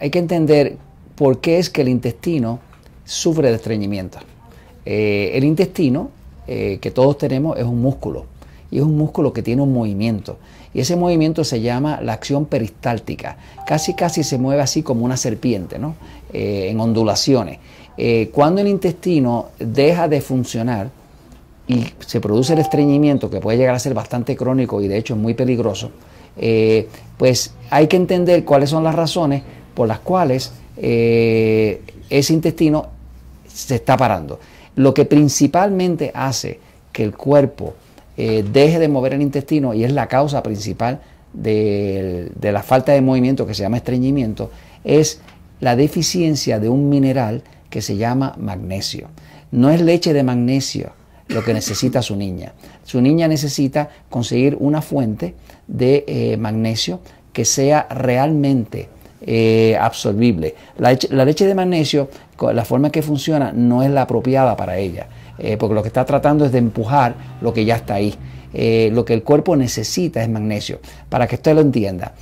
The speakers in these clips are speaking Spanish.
Hay que entender por qué es que el intestino sufre de estreñimiento. Eh, el intestino eh, que todos tenemos es un músculo y es un músculo que tiene un movimiento y ese movimiento se llama la acción peristáltica. Casi casi se mueve así como una serpiente, ¿no? Eh, en ondulaciones. cuando el intestino deja de funcionar y se produce el estreñimiento que puede llegar a ser bastante crónico y de hecho es muy peligroso, pues hay que entender cuáles son las razones por las cuales eh, ese intestino se está parando. Lo que principalmente hace que el cuerpo eh, deje de mover el intestino y es la causa principal de, la falta de movimiento que se llama estreñimiento es la deficiencia de un mineral que se llama magnesio. No es leche de magnesio lo que necesita su niña. Su niña necesita conseguir una fuente de eh, magnesio que sea realmente eh, absorbible. La, leche de magnesio, la forma en que funciona, no es la apropiada para ella, eh, porque lo que está tratando es de empujar lo que ya está ahí. Eh, lo que el cuerpo necesita es magnesio. Para que usted lo entienda,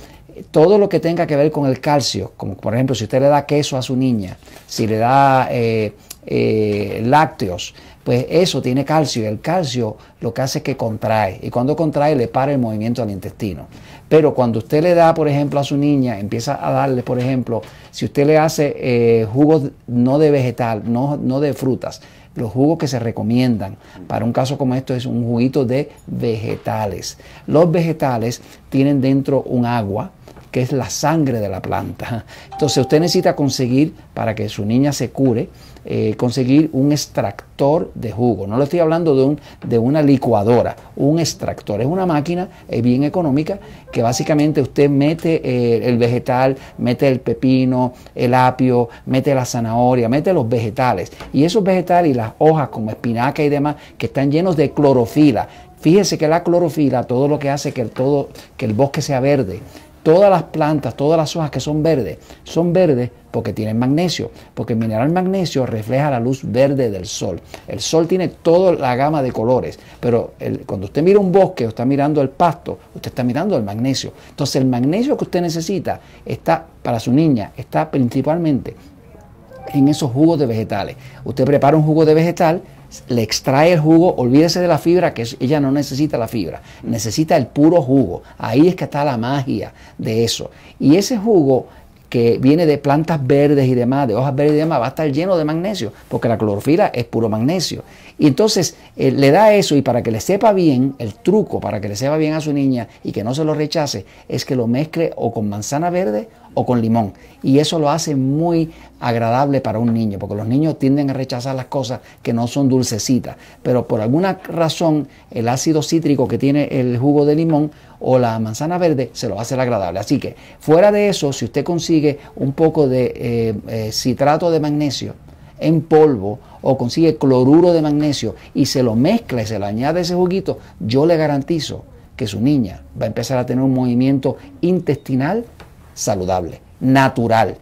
todo lo que tenga que ver con el calcio, como por ejemplo si usted le da queso a su niña, si le da eh, eh, lácteos, pues eso tiene calcio y el calcio lo que hace es que contrae y cuando contrae le para el movimiento al intestino. Pero cuando usted le da, por ejemplo, a su niña, empieza a darle, por ejemplo, si usted le hace eh, jugos no de vegetal, no, no de frutas, los jugos que se recomiendan para un caso como esto es un juguito de vegetales. Los vegetales tienen dentro un agua, que es la sangre de la planta. Entonces usted necesita conseguir, para que su niña se cure, eh, conseguir un extractor de jugo. No le estoy hablando de, un, de una licuadora, un extractor. Es una máquina eh, bien económica que básicamente usted mete eh, el vegetal, mete el pepino, el apio, mete la zanahoria, mete los vegetales. Y esos vegetales y las hojas como espinaca y demás que están llenos de clorofila. Fíjese que la clorofila, todo lo que hace que el, todo, que el bosque sea verde, Todas las plantas, todas las hojas que son verdes, son verdes porque tienen magnesio, porque el mineral magnesio refleja la luz verde del sol. El sol tiene toda la gama de colores, pero cuando usted mira un bosque o está mirando el pasto, usted está mirando el magnesio. Entonces el magnesio que usted necesita está para su niña, está principalmente en esos jugos de vegetales. Usted prepara un jugo de vegetal, le extrae el jugo, olvídese de la fibra, que ella no necesita la fibra, necesita el puro jugo. Ahí es que está la magia de eso. Y ese jugo que viene de plantas verdes y demás, de hojas verdes y demás, va a estar lleno de magnesio, porque la clorofila es puro magnesio. Y entonces eh, le da eso y para que le sepa bien, el truco para que le sepa bien a su niña y que no se lo rechace, es que lo mezcle o con manzana verde o con limón. Y eso lo hace muy agradable para un niño, porque los niños tienden a rechazar las cosas que no son dulcecitas. Pero por alguna razón, el ácido cítrico que tiene el jugo de limón o la manzana verde se lo hace agradable. Así que fuera de eso, si usted consigue un poco de eh, eh, citrato de magnesio, en polvo o consigue cloruro de magnesio y se lo mezcla y se le añade ese juguito, yo le garantizo que su niña va a empezar a tener un movimiento intestinal saludable, natural,